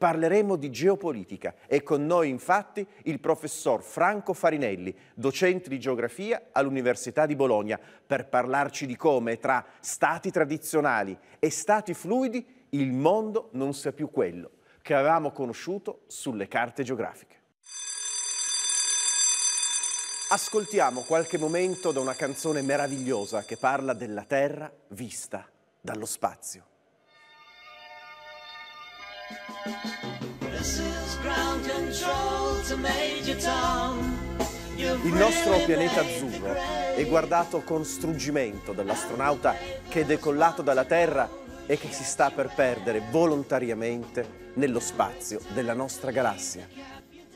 parleremo di geopolitica e con noi infatti il professor Franco Farinelli, docente di geografia all'Università di Bologna, per parlarci di come tra stati tradizionali e stati fluidi il mondo non sia più quello che avevamo conosciuto sulle carte geografiche. Ascoltiamo qualche momento da una canzone meravigliosa che parla della Terra vista dallo spazio. Il nostro pianeta azzurro è guardato con struggimento dall'astronauta che è decollato dalla Terra e che si sta per perdere volontariamente nello spazio della nostra galassia.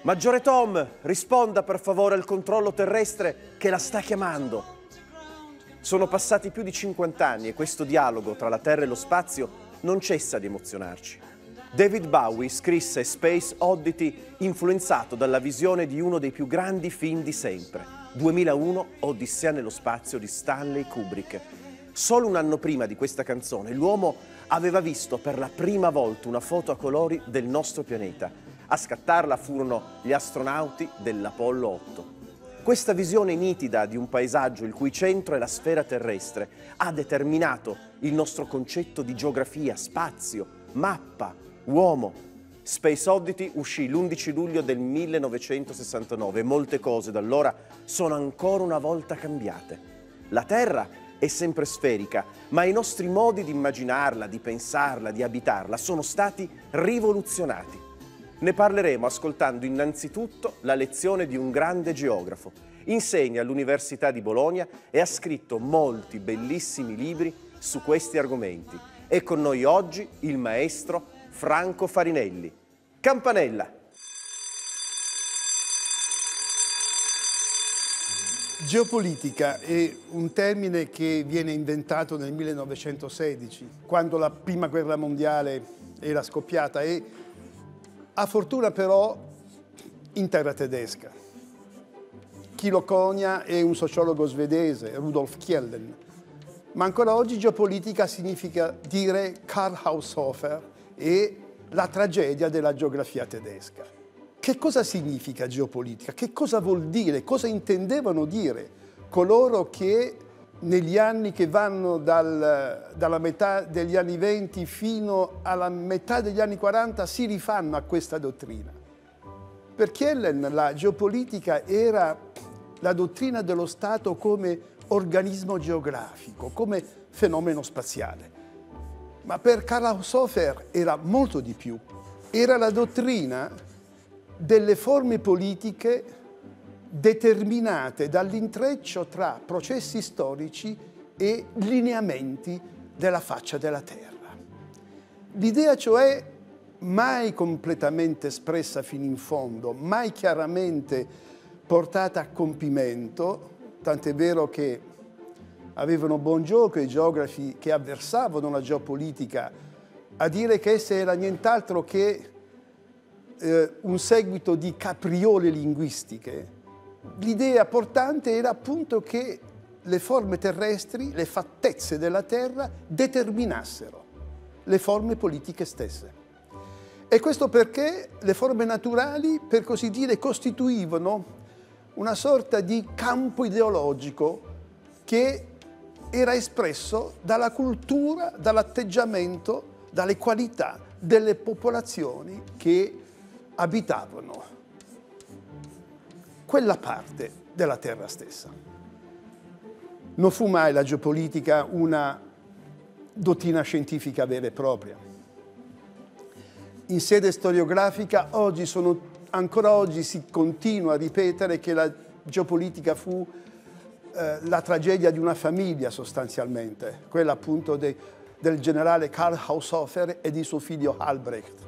Maggiore Tom, risponda per favore al controllo terrestre che la sta chiamando. Sono passati più di 50 anni e questo dialogo tra la Terra e lo spazio non cessa di emozionarci. David Bowie scrisse Space Oddity influenzato dalla visione di uno dei più grandi film di sempre, 2001 Odissea nello spazio di Stanley Kubrick. Solo un anno prima di questa canzone l'uomo aveva visto per la prima volta una foto a colori del nostro pianeta. A scattarla furono gli astronauti dell'Apollo 8. Questa visione nitida di un paesaggio il cui centro è la sfera terrestre ha determinato il nostro concetto di geografia, spazio, mappa, Uomo. Space Oddity uscì l'11 luglio del 1969 e molte cose da allora sono ancora una volta cambiate. La Terra è sempre sferica, ma i nostri modi di immaginarla, di pensarla, di abitarla sono stati rivoluzionati. Ne parleremo ascoltando innanzitutto la lezione di un grande geografo. Insegna all'Università di Bologna e ha scritto molti bellissimi libri su questi argomenti. È con noi oggi il maestro Franco Farinelli. Campanella. Geopolitica è un termine che viene inventato nel 1916, quando la prima guerra mondiale era scoppiata e ha fortuna però in terra tedesca. Chi lo conia è un sociologo svedese, Rudolf Kjellen, ma ancora oggi geopolitica significa dire Karl Haushofer, e la tragedia della geografia tedesca. Che cosa significa geopolitica? Che cosa vuol dire? Cosa intendevano dire coloro che negli anni che vanno dal, dalla metà degli anni 20 fino alla metà degli anni 40 si rifanno a questa dottrina. Per Kellen la geopolitica era la dottrina dello Stato come organismo geografico, come fenomeno spaziale. Ma per Karl Haushofer era molto di più. Era la dottrina delle forme politiche determinate dall'intreccio tra processi storici e lineamenti della faccia della Terra. L'idea cioè mai completamente espressa fino in fondo, mai chiaramente portata a compimento, tant'è vero che avevano buon gioco i geografi che avversavano la geopolitica a dire che essa era nient'altro che eh, un seguito di capriole linguistiche. L'idea portante era appunto che le forme terrestri, le fattezze della terra determinassero le forme politiche stesse. E questo perché le forme naturali, per così dire, costituivano una sorta di campo ideologico che era espresso dalla cultura, dall'atteggiamento, dalle qualità delle popolazioni che abitavano quella parte della terra stessa. Non fu mai la geopolitica una dottrina scientifica vera e propria. In sede storiografica oggi sono, ancora oggi si continua a ripetere che la geopolitica fu eh, la tragedia di una famiglia sostanzialmente, quella appunto de, del generale Karl Haushofer e di suo figlio Albrecht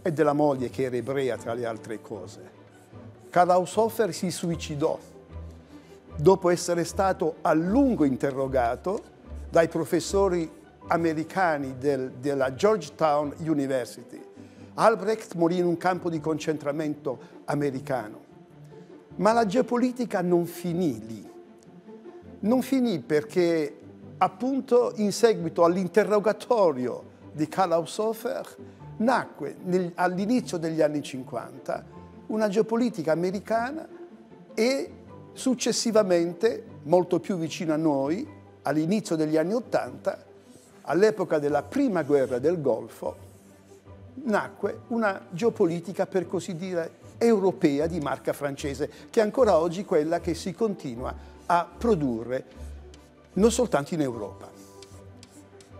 e della moglie che era ebrea tra le altre cose. Karl Haushofer si suicidò dopo essere stato a lungo interrogato dai professori americani del, della Georgetown University. Albrecht morì in un campo di concentramento americano. Ma la geopolitica non finì lì non finì perché appunto in seguito all'interrogatorio di Karl Haushofer nacque all'inizio degli anni 50 una geopolitica americana e successivamente, molto più vicino a noi, all'inizio degli anni 80, all'epoca della prima guerra del Golfo, nacque una geopolitica, per così dire, europea di marca francese, che è ancora oggi quella che si continua a produrre non soltanto in Europa.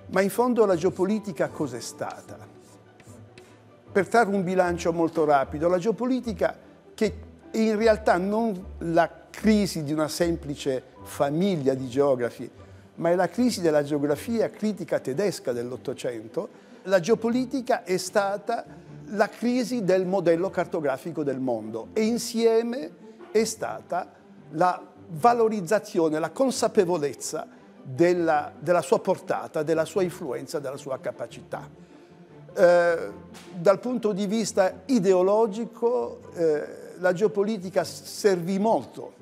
Ma in fondo la geopolitica cos'è stata? Per trarre un bilancio molto rapido, la geopolitica che in realtà non la crisi di una semplice famiglia di geografi, ma è la crisi della geografia critica tedesca dell'Ottocento, la geopolitica è stata la crisi del modello cartografico del mondo e insieme è stata la valorizzazione, la consapevolezza della, della, sua portata, della sua influenza, della sua capacità. Eh, dal punto di vista ideologico eh, la geopolitica servì molto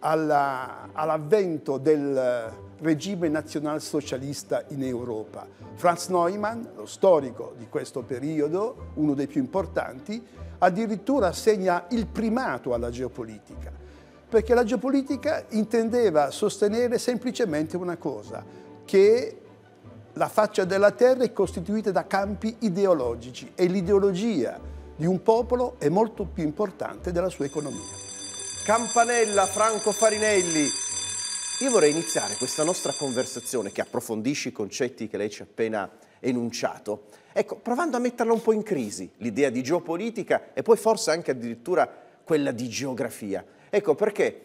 all'avvento all del regime nazionalsocialista in Europa. Franz Neumann, lo storico di questo periodo, uno dei più importanti, addirittura segna il primato alla geopolitica perché la geopolitica intendeva sostenere semplicemente una cosa, che la faccia della terra è costituita da campi ideologici e l'ideologia di un popolo è molto più importante della sua economia. Campanella Franco Farinelli. Io vorrei iniziare questa nostra conversazione che approfondisce i concetti che lei ci ha appena enunciato, ecco, provando a metterla un po' in crisi, l'idea di geopolitica e poi forse anche addirittura quella di geografia. Ecco perché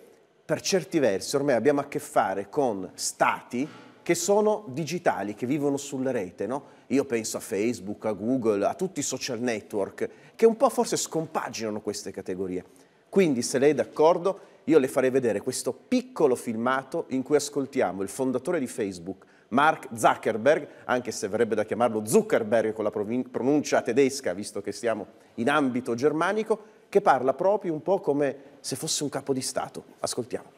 per certi versi ormai abbiamo a che fare con stati che sono digitali, che vivono sulla rete, no? Io penso a Facebook, a Google, a tutti i social network, che un po' forse scompaginano queste categorie. Quindi, se lei è d'accordo, io le farei vedere questo piccolo filmato in cui ascoltiamo il fondatore di Facebook, Mark Zuckerberg, anche se verrebbe da chiamarlo Zuckerberg con la pronuncia tedesca, visto che siamo in ambito germanico, che parla proprio un po' come se fosse un capo di Stato. Ascoltiamo.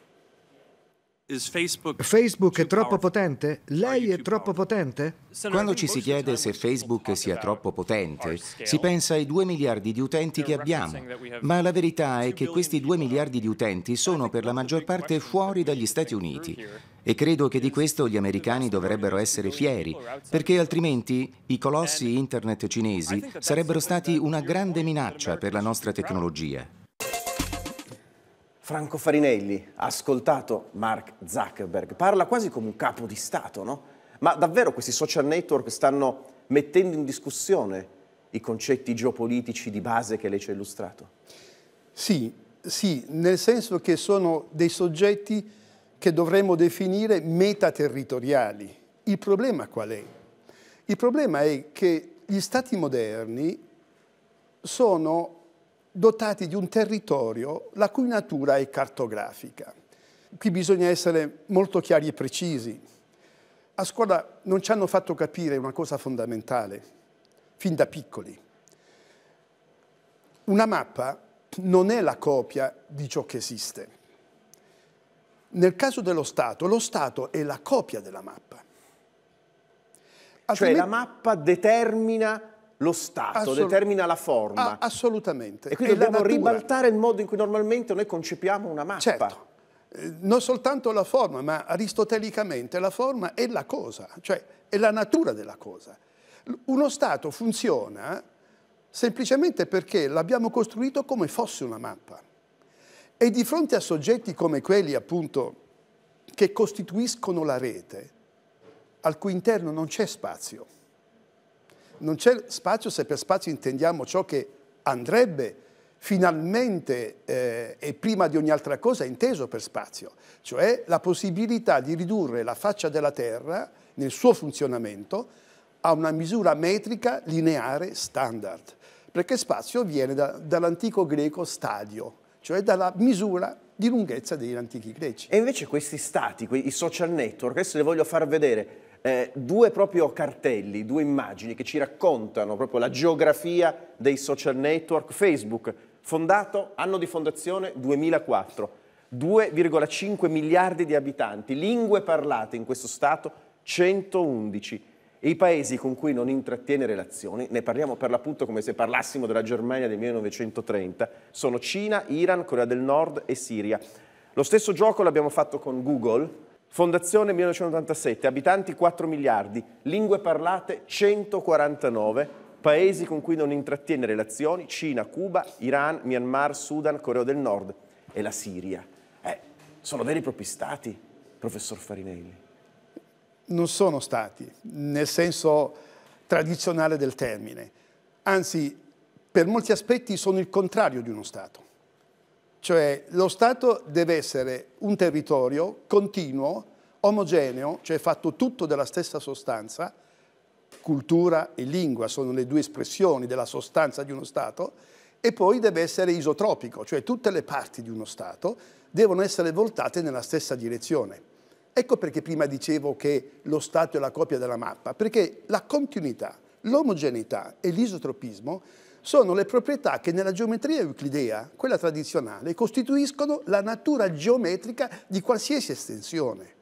Facebook è troppo potente? Lei è troppo potente? Quando ci si chiede se Facebook sia troppo potente, si pensa ai 2 miliardi di utenti che abbiamo, ma la verità è che questi 2 miliardi di utenti sono per la maggior parte fuori dagli Stati Uniti e credo che di questo gli americani dovrebbero essere fieri, perché altrimenti i colossi internet cinesi sarebbero stati una grande minaccia per la nostra tecnologia. Franco Farinelli ha ascoltato Mark Zuckerberg, parla quasi come un capo di Stato, no? Ma davvero questi social network stanno mettendo in discussione i concetti geopolitici di base che lei ci ha illustrato? Sì, sì, nel senso che sono dei soggetti che dovremmo definire metaterritoriali. Il problema qual è? Il problema è che gli stati moderni sono dotati di un territorio la cui natura è cartografica. Qui bisogna essere molto chiari e precisi. A scuola non ci hanno fatto capire una cosa fondamentale, fin da piccoli. Una mappa non è la copia di ciò che esiste. Nel caso dello Stato, lo Stato è la copia della mappa. Altrimenti... Cioè la mappa determina lo Stato, Assolut determina la forma. assolutamente. E quindi e dobbiamo ribaltare il modo in cui normalmente noi concepiamo una mappa. Certo. Eh, non soltanto la forma, ma aristotelicamente la forma è la cosa, cioè è la natura della cosa. Uno Stato funziona semplicemente perché l'abbiamo costruito come fosse una mappa. E di fronte a soggetti come quelli appunto che costituiscono la rete, al cui interno non c'è spazio non c'è spazio se per spazio intendiamo ciò che andrebbe finalmente eh, e prima di ogni altra cosa inteso per spazio, cioè la possibilità di ridurre la faccia della Terra nel suo funzionamento a una misura metrica lineare standard, perché spazio viene da, dall'antico greco stadio, cioè dalla misura di lunghezza degli antichi greci. E invece questi stati, i social network, adesso le voglio far vedere, eh, due proprio cartelli, due immagini che ci raccontano proprio la geografia dei social network. Facebook, fondato, anno di fondazione 2004, 2,5 miliardi di abitanti, lingue parlate in questo Stato 111. E i paesi con cui non intrattiene relazioni, ne parliamo per l'appunto come se parlassimo della Germania del 1930, sono Cina, Iran, Corea del Nord e Siria. Lo stesso gioco l'abbiamo fatto con Google, Fondazione 1987, abitanti 4 miliardi, lingue parlate 149, paesi con cui non intrattiene relazioni, Cina, Cuba, Iran, Myanmar, Sudan, Corea del Nord e la Siria. Eh, sono veri e propri stati, professor Farinelli? Non sono stati, nel senso tradizionale del termine. Anzi, per molti aspetti sono il contrario di uno Stato. Cioè lo Stato deve essere un territorio continuo, omogeneo, cioè fatto tutto della stessa sostanza, cultura e lingua sono le due espressioni della sostanza di uno Stato, e poi deve essere isotropico, cioè tutte le parti di uno Stato devono essere voltate nella stessa direzione. Ecco perché prima dicevo che lo Stato è la copia della mappa, perché la continuità, l'omogeneità e l'isotropismo sono le proprietà che nella geometria euclidea, quella tradizionale, costituiscono la natura geometrica di qualsiasi estensione.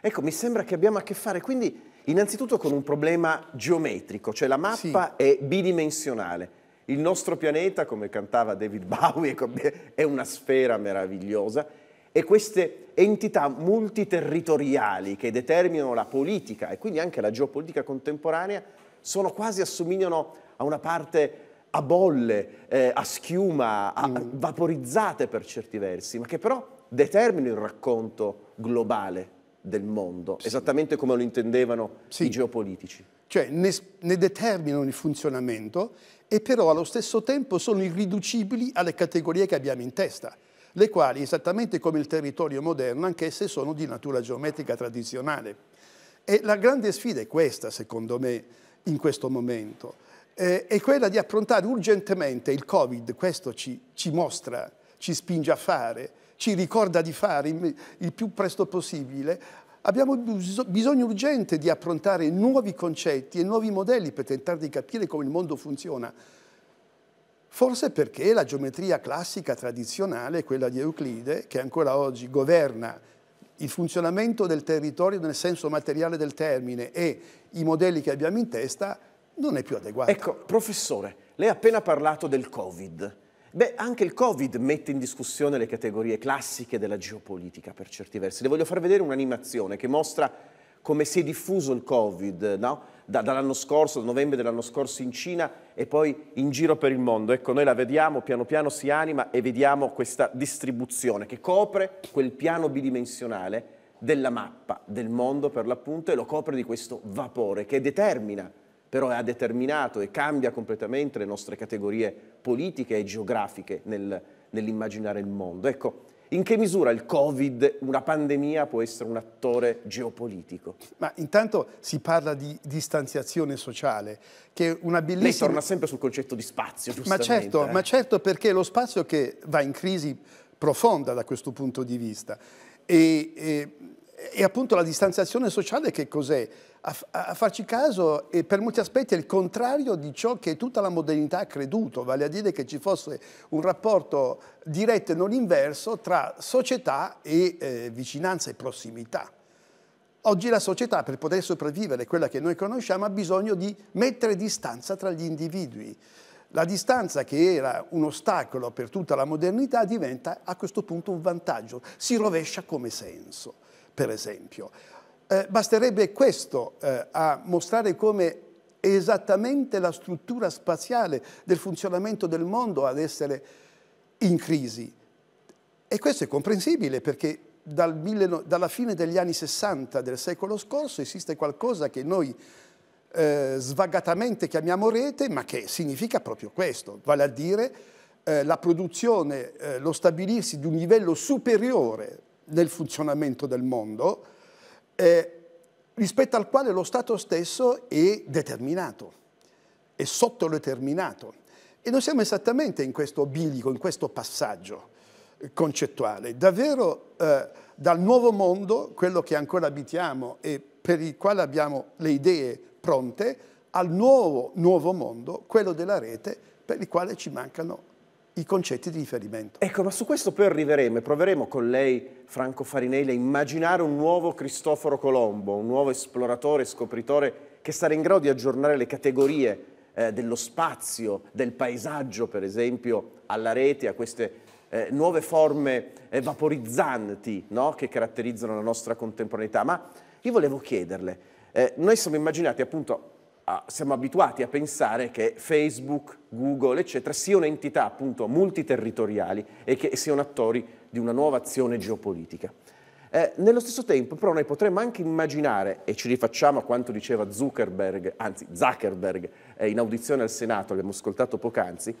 Ecco, mi sembra che abbiamo a che fare quindi innanzitutto con un problema geometrico, cioè la mappa sì. è bidimensionale. Il nostro pianeta, come cantava David Bowie, ecco, è una sfera meravigliosa e queste entità multiterritoriali che determinano la politica e quindi anche la geopolitica contemporanea sono quasi assomigliano a una parte a bolle, eh, a schiuma, a, mm. vaporizzate per certi versi, ma che però determinano il racconto globale del mondo, sì. esattamente come lo intendevano sì. i geopolitici. Cioè ne, ne determinano il funzionamento e però allo stesso tempo sono irriducibili alle categorie che abbiamo in testa le quali, esattamente come il territorio moderno, anch'esse sono di natura geometrica tradizionale. E la grande sfida è questa, secondo me, in questo momento eh, è quella di affrontare urgentemente il Covid, questo ci, ci mostra, ci spinge a fare, ci ricorda di fare il più presto possibile, abbiamo bisogno urgente di affrontare nuovi concetti e nuovi modelli per tentare di capire come il mondo funziona. Forse perché la geometria classica tradizionale, quella di Euclide, che ancora oggi governa il funzionamento del territorio nel senso materiale del termine e i modelli che abbiamo in testa non è più adeguato. Ecco, professore, lei ha appena parlato del Covid. Beh, anche il Covid mette in discussione le categorie classiche della geopolitica per certi versi. Le voglio far vedere un'animazione che mostra come si è diffuso il Covid, no? da, dall'anno scorso, da novembre dell'anno scorso in Cina e poi in giro per il mondo. Ecco, noi la vediamo, piano piano si anima e vediamo questa distribuzione che copre quel piano bidimensionale della mappa del mondo per l'appunto e lo copre di questo vapore che determina, però ha determinato e cambia completamente le nostre categorie politiche e geografiche nel, nell'immaginare il mondo. Ecco, in che misura il Covid, una pandemia, può essere un attore geopolitico? Ma intanto si parla di distanziazione sociale, che è una bellissima... Lei torna sempre sul concetto di spazio, giustamente. Ma certo, eh? ma certo perché lo spazio che va in crisi profonda da questo punto di vista. E, e, e appunto la distanziazione sociale che cos'è? a, a, farci caso e per molti aspetti è il contrario di ciò che tutta la modernità ha creduto, vale a dire che ci fosse un rapporto diretto e non inverso tra società e eh, vicinanza e prossimità. Oggi la società, per poter sopravvivere, quella che noi conosciamo, ha bisogno di mettere distanza tra gli individui. La distanza che era un ostacolo per tutta la modernità diventa a questo punto un vantaggio, si rovescia come senso, per esempio. Eh, basterebbe questo eh, a mostrare come è esattamente la struttura spaziale del funzionamento del mondo ad essere in crisi. E questo è comprensibile perché dal mille, dalla fine degli anni 60 del secolo scorso esiste qualcosa che noi eh, svagatamente chiamiamo rete, ma che significa proprio questo, vale a dire eh, la produzione, eh, lo stabilirsi di un livello superiore nel funzionamento del mondo, eh, rispetto al quale lo Stato stesso è determinato, è sottodeterminato. E noi siamo esattamente in questo bilico, in questo passaggio eh, concettuale. Davvero eh, dal nuovo mondo, quello che ancora abitiamo e per il quale abbiamo le idee pronte, al nuovo, nuovo mondo, quello della rete, per il quale ci mancano i concetti di riferimento. Ecco, ma su questo poi arriveremo e proveremo con lei, Franco Farinelli, a immaginare un nuovo Cristoforo Colombo, un nuovo esploratore, scopritore che sarà in grado di aggiornare le categorie eh, dello spazio, del paesaggio, per esempio, alla rete, a queste eh, nuove forme eh, vaporizzanti no? che caratterizzano la nostra contemporaneità. Ma io volevo chiederle, eh, noi siamo immaginati appunto siamo abituati a pensare che Facebook, Google, eccetera, siano entità appunto multiterritoriali e che siano attori di una nuova azione geopolitica. Eh, nello stesso tempo però noi potremmo anche immaginare, e ci rifacciamo a quanto diceva Zuckerberg, anzi Zuckerberg eh, in audizione al Senato, l'abbiamo ascoltato poc'anzi,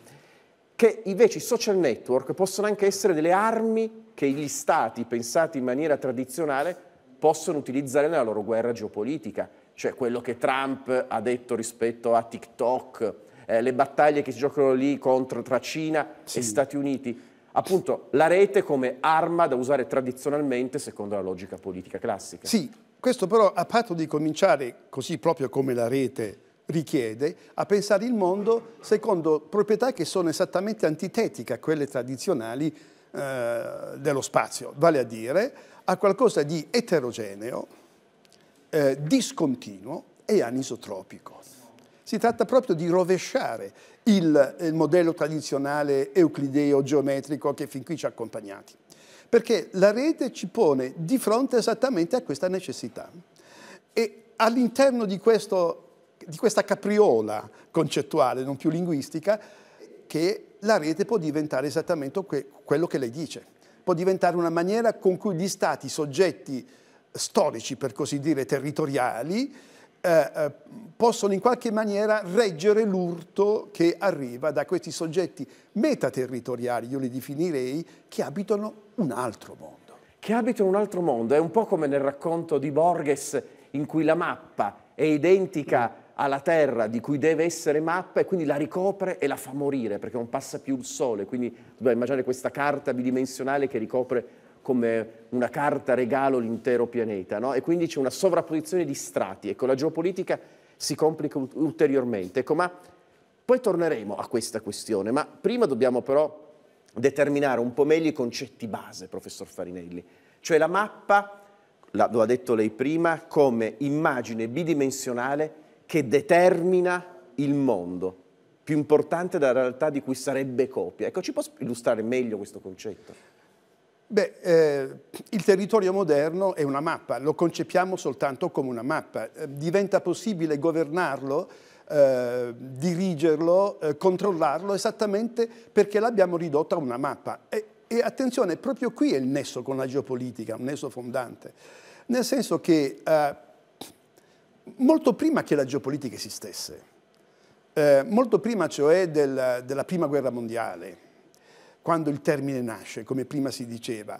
che invece i social network possono anche essere delle armi che gli stati, pensati in maniera tradizionale, possono utilizzare nella loro guerra geopolitica cioè quello che Trump ha detto rispetto a TikTok, eh, le battaglie che si giocano lì contro tra Cina sì. e Stati Uniti. Appunto, la rete come arma da usare tradizionalmente secondo la logica politica classica. Sì, questo però a patto di cominciare così proprio come la rete richiede, a pensare il mondo secondo proprietà che sono esattamente antitetiche a quelle tradizionali eh, dello spazio, vale a dire a qualcosa di eterogeneo, eh, discontinuo e anisotropico. Si tratta proprio di rovesciare il, il modello tradizionale euclideo geometrico che fin qui ci ha accompagnati. Perché la rete ci pone di fronte esattamente a questa necessità. E all'interno di, di questa capriola concettuale, non più linguistica, che la rete può diventare esattamente que quello che lei dice. Può diventare una maniera con cui gli stati, soggetti storici, per così dire, territoriali, eh, eh, possono in qualche maniera reggere l'urto che arriva da questi soggetti metaterritoriali, io li definirei, che abitano un altro mondo. Che abitano un altro mondo, è un po' come nel racconto di Borges in cui la mappa è identica mm. alla terra di cui deve essere mappa e quindi la ricopre e la fa morire perché non passa più il sole, quindi dobbiamo immaginare questa carta bidimensionale che ricopre come una carta regalo l'intero pianeta, no? e quindi c'è una sovrapposizione di strati, ecco, la geopolitica si complica ulteriormente. Ecco, ma poi torneremo a questa questione, ma prima dobbiamo però determinare un po' meglio i concetti base, professor Farinelli, cioè la mappa, lo ha detto lei prima, come immagine bidimensionale che determina il mondo, più importante della realtà di cui sarebbe copia. Ecco, ci può illustrare meglio questo concetto? Beh, eh, il territorio moderno è una mappa, lo concepiamo soltanto come una mappa. Eh, diventa possibile governarlo, eh, dirigerlo, eh, controllarlo esattamente perché l'abbiamo ridotta a una mappa. E, e, attenzione, proprio qui è il nesso con la geopolitica, un nesso fondante. Nel senso che eh, molto prima che la geopolitica esistesse, eh, molto prima cioè del, della prima guerra mondiale, quando il termine nasce, come prima si diceva.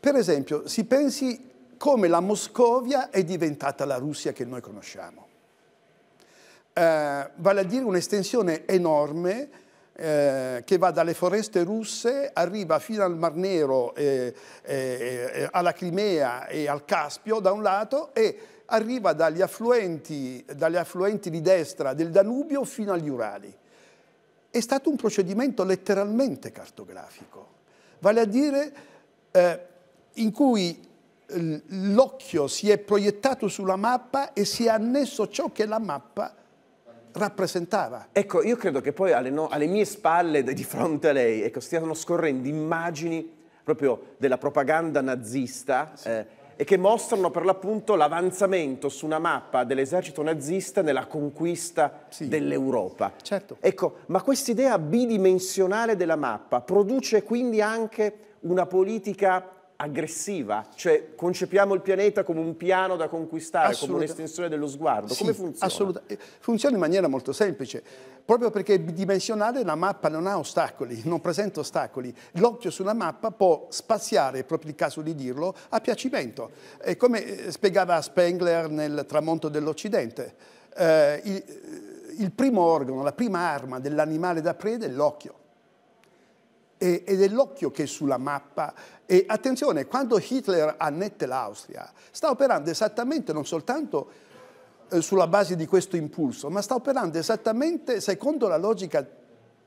Per esempio, si pensi come la Moscovia è diventata la Russia che noi conosciamo. Eh, vale a dire un'estensione enorme eh, che va dalle foreste russe, arriva fino al Mar Nero, eh, alla Crimea e al Caspio da un lato e arriva dagli affluenti, dagli affluenti di destra del Danubio fino agli Urali è stato un procedimento letteralmente cartografico, vale a dire eh, in cui eh, l'occhio si è proiettato sulla mappa e si è annesso ciò che la mappa rappresentava. Ecco, io credo che poi alle, no, alle mie spalle, di fronte a lei, ecco, stiano scorrendo immagini proprio della propaganda nazista. Sì. Eh, e che mostrano per l'appunto l'avanzamento su una mappa dell'esercito nazista nella conquista sì, dell'Europa. Certo. Ecco, ma quest'idea bidimensionale della mappa produce quindi anche una politica aggressiva, cioè concepiamo il pianeta come un piano da conquistare, come un'estensione dello sguardo. Sì, come funziona? Assolutamente. Eh, funziona in maniera molto semplice, proprio perché è bidimensionale la mappa non ha ostacoli, non presenta ostacoli. L'occhio sulla mappa può spaziare, proprio il caso di dirlo, a piacimento. È come eh, spiegava Spengler nel Tramonto dell'Occidente. Eh, il, eh, il primo organo, la prima arma dell'animale da preda è l'occhio e, ed è che è sulla mappa. E attenzione, quando Hitler annette l'Austria, sta operando esattamente non soltanto eh, sulla base di questo impulso, ma sta operando esattamente secondo la logica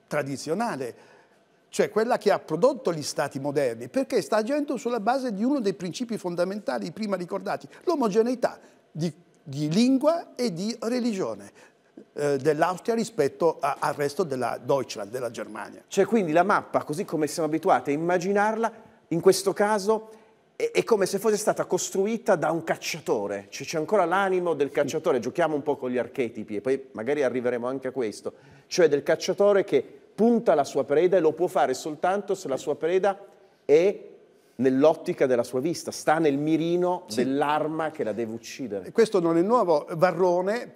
tradizionale, cioè quella che ha prodotto gli stati moderni, perché sta agendo sulla base di uno dei principi fondamentali prima ricordati, l'omogeneità di, di lingua e di religione. Eh, dell'Austria rispetto a, al resto della Deutschland, della Germania. Cioè quindi la mappa, così come siamo abituati a immaginarla, in questo caso è, è come se fosse stata costruita da un cacciatore, c'è ancora l'animo del cacciatore, giochiamo un po' con gli archetipi e poi magari arriveremo anche a questo, cioè del cacciatore che punta la sua preda e lo può fare soltanto se la sua preda è nell'ottica della sua vista, sta nel mirino sì. dell'arma che la deve uccidere. E Questo non è nuovo. Varrone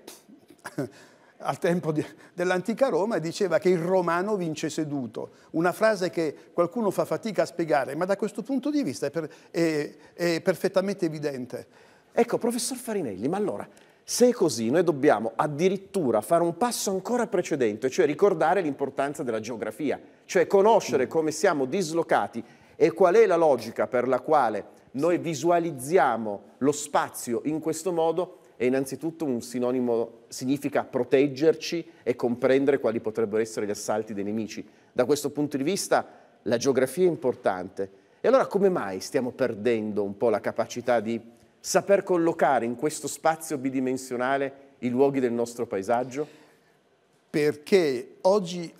al tempo di, dell'antica Roma diceva che il romano vince seduto, una frase che qualcuno fa fatica a spiegare, ma da questo punto di vista è, per, è, è perfettamente evidente. Ecco, professor Farinelli, ma allora se è così, noi dobbiamo addirittura fare un passo ancora precedente, cioè ricordare l'importanza della geografia, cioè conoscere mm. come siamo dislocati e qual è la logica per la quale noi visualizziamo lo spazio in questo modo è innanzitutto un sinonimo, significa proteggerci e comprendere quali potrebbero essere gli assalti dei nemici. Da questo punto di vista la geografia è importante. E allora come mai stiamo perdendo un po' la capacità di saper collocare in questo spazio bidimensionale i luoghi del nostro paesaggio? Perché oggi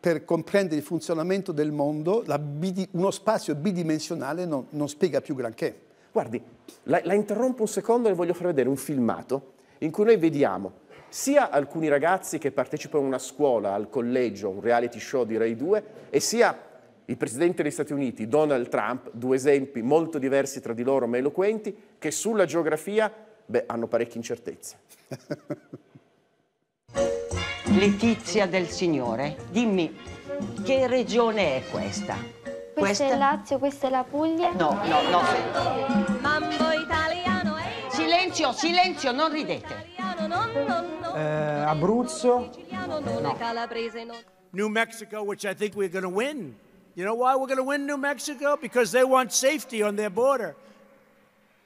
per comprendere il funzionamento del mondo bidi, uno spazio bidimensionale non, non spiega più granché Guardi, la, la interrompo un secondo e voglio far vedere un filmato in cui noi vediamo sia alcuni ragazzi che partecipano a una scuola, al collegio, a un reality show di Rai 2, e sia il presidente degli Stati Uniti, Donald Trump, due esempi molto diversi tra di loro ma eloquenti, che sulla geografia beh, hanno parecchie incertezze. Letizia del Signore, dimmi che regione è questa? Questo è il Lazio, questa è la Puglia? No, no, no. Mambo italiano è... Silenzio, silenzio, non ridete. Eh, Abruzzo? No. New Mexico, which I think we're going to win. You know why we're going to win New Mexico? Because they want safety on their border.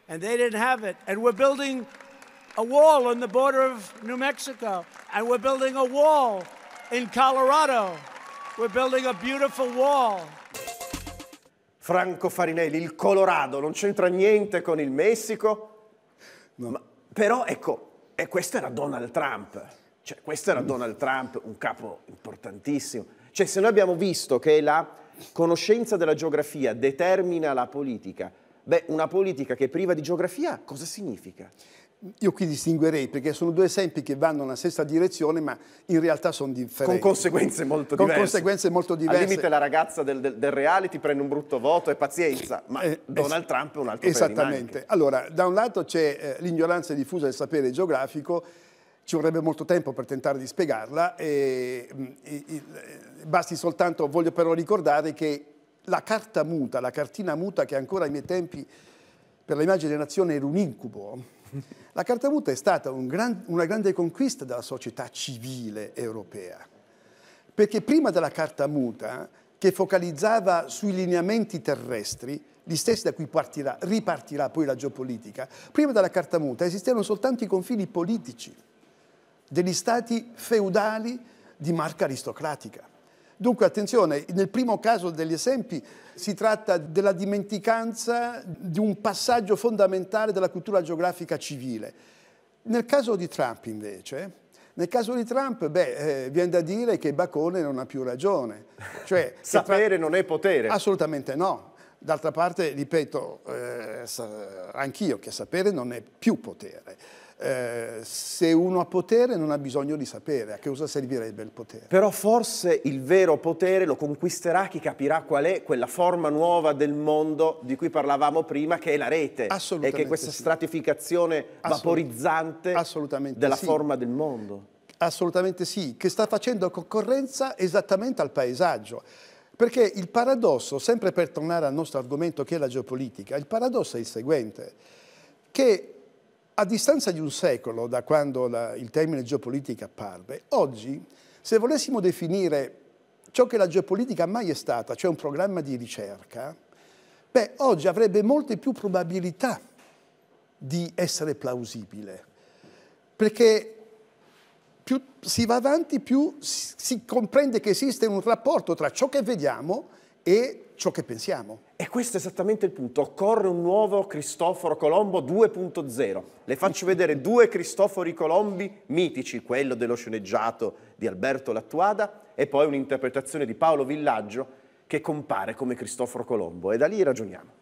And they didn't have it. And we're building a wall on the border of New Mexico. And we're building a wall in Colorado. We're building a beautiful wall. Franco Farinelli, il Colorado, non c'entra niente con il Messico. No. Ma, però ecco, e questo era Donald Trump. Cioè, questo era Donald Trump, un capo importantissimo. Cioè, se noi abbiamo visto che la conoscenza della geografia determina la politica, beh, una politica che è priva di geografia cosa significa? Io qui distinguerei perché sono due esempi che vanno nella stessa direzione ma in realtà sono differenti. Con conseguenze molto diverse. Con conseguenze molto diverse. Al limite la ragazza del, del, del reality prende un brutto voto e pazienza, ma eh, eh Donald Trump è un altro Esattamente. Allora, da un lato c'è eh, l'ignoranza diffusa del sapere geografico, ci vorrebbe molto tempo per tentare di spiegarla, e, e, mm, e, eh, basti soltanto, voglio però ricordare che la carta muta, la cartina muta che ancora ai miei tempi per l'immagine della nazione era un incubo, la Carta muta è stata un gran, una grande conquista della società civile europea, perché prima della Carta muta, che focalizzava sui lineamenti terrestri, gli stessi da cui partirà, ripartirà poi la geopolitica, prima della Carta muta esistevano soltanto i confini politici degli stati feudali di marca aristocratica. Dunque attenzione, nel primo caso degli esempi si tratta della dimenticanza di un passaggio fondamentale della cultura geografica civile. Nel caso di Trump invece, nel caso di Trump, beh, eh, viene da dire che Bacone non ha più ragione. Cioè, Sapere non è potere. Assolutamente no. D'altra parte, ripeto, eh, anch'io che sapere non è più potere eh, se uno ha potere non ha bisogno di sapere a che cosa servirebbe il potere. Però forse il vero potere lo conquisterà chi capirà qual è quella forma nuova del mondo di cui parlavamo prima, che è la rete. E che questa sì. stratificazione vaporizzante Assolutamente della sì. forma del mondo. Assolutamente sì, che sta facendo concorrenza esattamente al paesaggio. Perché il paradosso, sempre per tornare al nostro argomento che è la geopolitica, il paradosso è il seguente, che a distanza di un secolo da quando la, il termine geopolitica apparve, oggi se volessimo definire ciò che la geopolitica mai è stata, cioè un programma di ricerca, beh, oggi avrebbe molte più probabilità di essere plausibile, perché più si va avanti più si comprende che esiste un rapporto tra ciò che vediamo e ciò che pensiamo. E questo è esattamente il punto. Occorre un nuovo Cristoforo Colombo 2.0. Le faccio vedere due Cristofori Colombi mitici, quello dello sceneggiato di Alberto Lattuada e poi un'interpretazione di Paolo Villaggio che compare come Cristoforo Colombo. E da lì ragioniamo.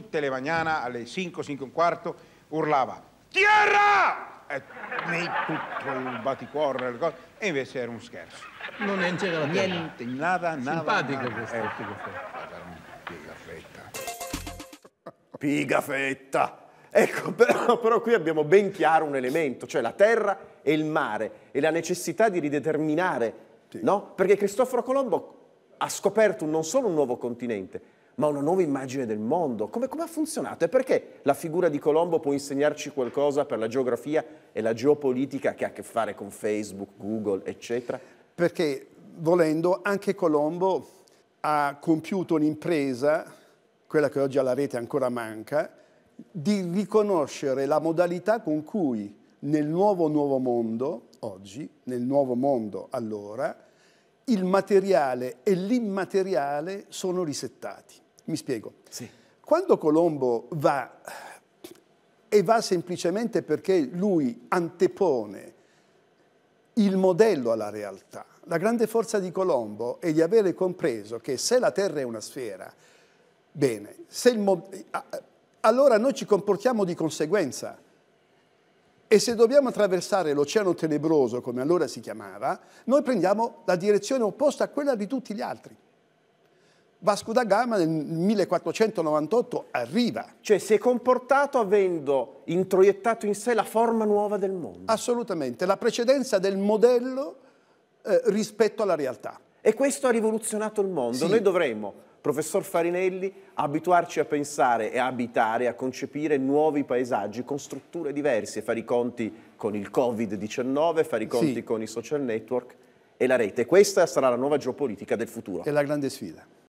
tutte le mañana alle 5, 5 e un quarto urlava Tierra! E nei tutto il baticuore, le cose, e invece era un scherzo. Non è c'era Niente, nada, nada. Simpatico nada. questo. Eh, era un pigafetta. Pigafetta! Ecco, però, però, qui abbiamo ben chiaro un elemento, cioè la terra e il mare e la necessità di rideterminare, sì. no? Perché Cristoforo Colombo ha scoperto non solo un nuovo continente, ma una nuova immagine del mondo. Come, come ha funzionato e perché la figura di Colombo può insegnarci qualcosa per la geografia e la geopolitica che ha a che fare con Facebook, Google, eccetera? Perché volendo anche Colombo ha compiuto un'impresa, quella che oggi alla rete ancora manca, di riconoscere la modalità con cui nel nuovo nuovo mondo, oggi, nel nuovo mondo allora, il materiale e l'immateriale sono risettati. Mi spiego. Sì. Quando Colombo va, e va semplicemente perché lui antepone il modello alla realtà. La grande forza di Colombo è di avere compreso che se la Terra è una sfera, bene, allora noi ci comportiamo di conseguenza. E se dobbiamo attraversare l'oceano tenebroso, come allora si chiamava, noi prendiamo la direzione opposta a quella di tutti gli altri. Vasco da Gama nel 1498 arriva. Cioè si è comportato avendo introiettato in sé la forma nuova del mondo. Assolutamente, la precedenza del modello eh, rispetto alla realtà. E questo ha rivoluzionato il mondo. Sì. Noi dovremmo, professor Farinelli, abituarci a pensare e a abitare, a concepire nuovi paesaggi con strutture diverse, fare i conti con il Covid-19, fare i conti sì. con i social network e la rete. Questa sarà la nuova geopolitica del futuro. È la grande sfida.